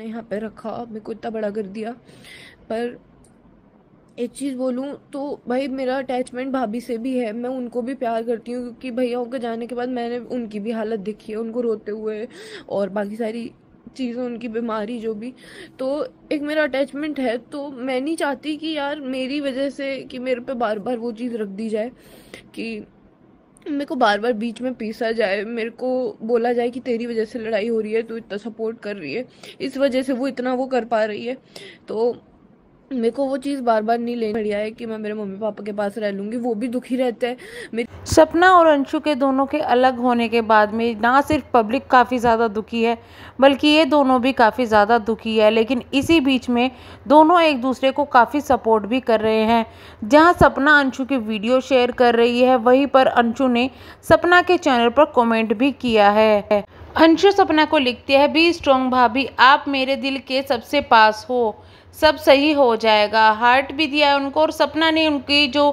ने यहाँ पे रखा मेरे को इतना बड़ा कर दिया पर एक चीज़ बोलूँ तो भाई मेरा अटैचमेंट भाभी से भी है मैं उनको भी प्यार करती हूँ क्योंकि भैयाओं के जाने के बाद मैंने उनकी भी हालत देखी है उनको रोते हुए और बाकी सारी चीज़ें उनकी बीमारी जो भी तो एक मेरा अटैचमेंट है तो मैं नहीं चाहती कि यार मेरी वजह से कि मेरे पे बार बार वो चीज़ रख दी जाए कि मेरे को बार बार बीच में पीसा जाए मेरे को बोला जाए कि तेरी वजह से लड़ाई हो रही है तू इतना सपोर्ट कर रही है इस वजह से वो इतना वो कर पा रही है तो મેકો વો ચીઝ बार-बार ની લેની પડી આયે કે મે મારા મમ્મી-પપ્પા કે પાસ રહે લુંગી વો ભી દુખી રહેતે હે સપના ઓર અં ชુ કે દોનો કે અલગ હોને કે બાદ મે ના સિર્ફ પબ્લિક કાફી જ્યાદા દુખી હે બલકી યે દોનો ભી કાફી જ્યાદા દુખી હે લેકિન ઇસી બીચ મે દોનો એક દુસરે કો કાફી સપોર્ટ ભી કર રહે હે જ્યા સપના અં ชુ કે વિડિયો શેર કર રહી હે વહી પર અં ชુ ને સપના કે ચેનલ પર કમેન્ટ ભી કિયા હે અં ชુ સપના કો લખતી હે બી સ્ટ્રોંગ ભાભી આપ મેરે દિલ કે સબસે પાસ હો सब सही हो जाएगा हार्ट भी दिया है उनको और सपना ने उनकी जो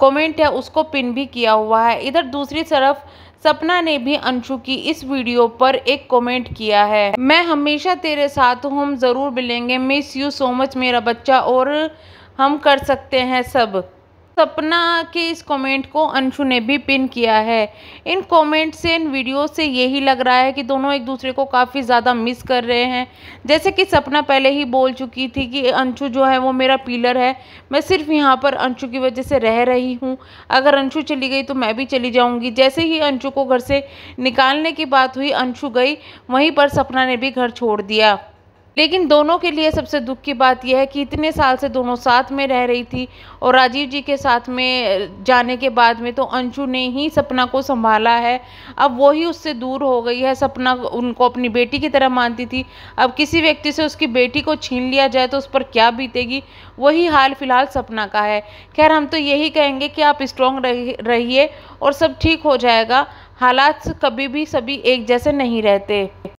कमेंट है उसको पिन भी किया हुआ है इधर दूसरी तरफ सपना ने भी अंशु की इस वीडियो पर एक कमेंट किया है मैं हमेशा तेरे साथ हूँ हम ज़रूर मिलेंगे मिस यू सो मच मेरा बच्चा और हम कर सकते हैं सब सपना के इस कमेंट को अंशु ने भी पिन किया है इन कमेंट से इन वीडियो से यही लग रहा है कि दोनों एक दूसरे को काफ़ी ज़्यादा मिस कर रहे हैं जैसे कि सपना पहले ही बोल चुकी थी कि अंशु जो है वो मेरा पिलर है मैं सिर्फ यहाँ पर अंशु की वजह से रह रही हूँ अगर अंशु चली गई तो मैं भी चली जाऊँगी जैसे ही अंशु को घर से निकालने की बात हुई अंशु गई वहीं पर सपना ने भी घर छोड़ दिया लेकिन दोनों के लिए सबसे दुख की बात यह है कि इतने साल से दोनों साथ में रह रही थी और राजीव जी के साथ में जाने के बाद में तो अंशु ने ही सपना को संभाला है अब वो ही उससे दूर हो गई है सपना उनको अपनी बेटी की तरह मानती थी अब किसी व्यक्ति से उसकी बेटी को छीन लिया जाए तो उस पर क्या बीतेगी वही हाल फिलहाल सपना का है खैर हम तो यही कहेंगे कि आप स्ट्रॉन्ग रहिए और सब ठीक हो जाएगा हालात कभी भी सभी एक जैसे नहीं रहते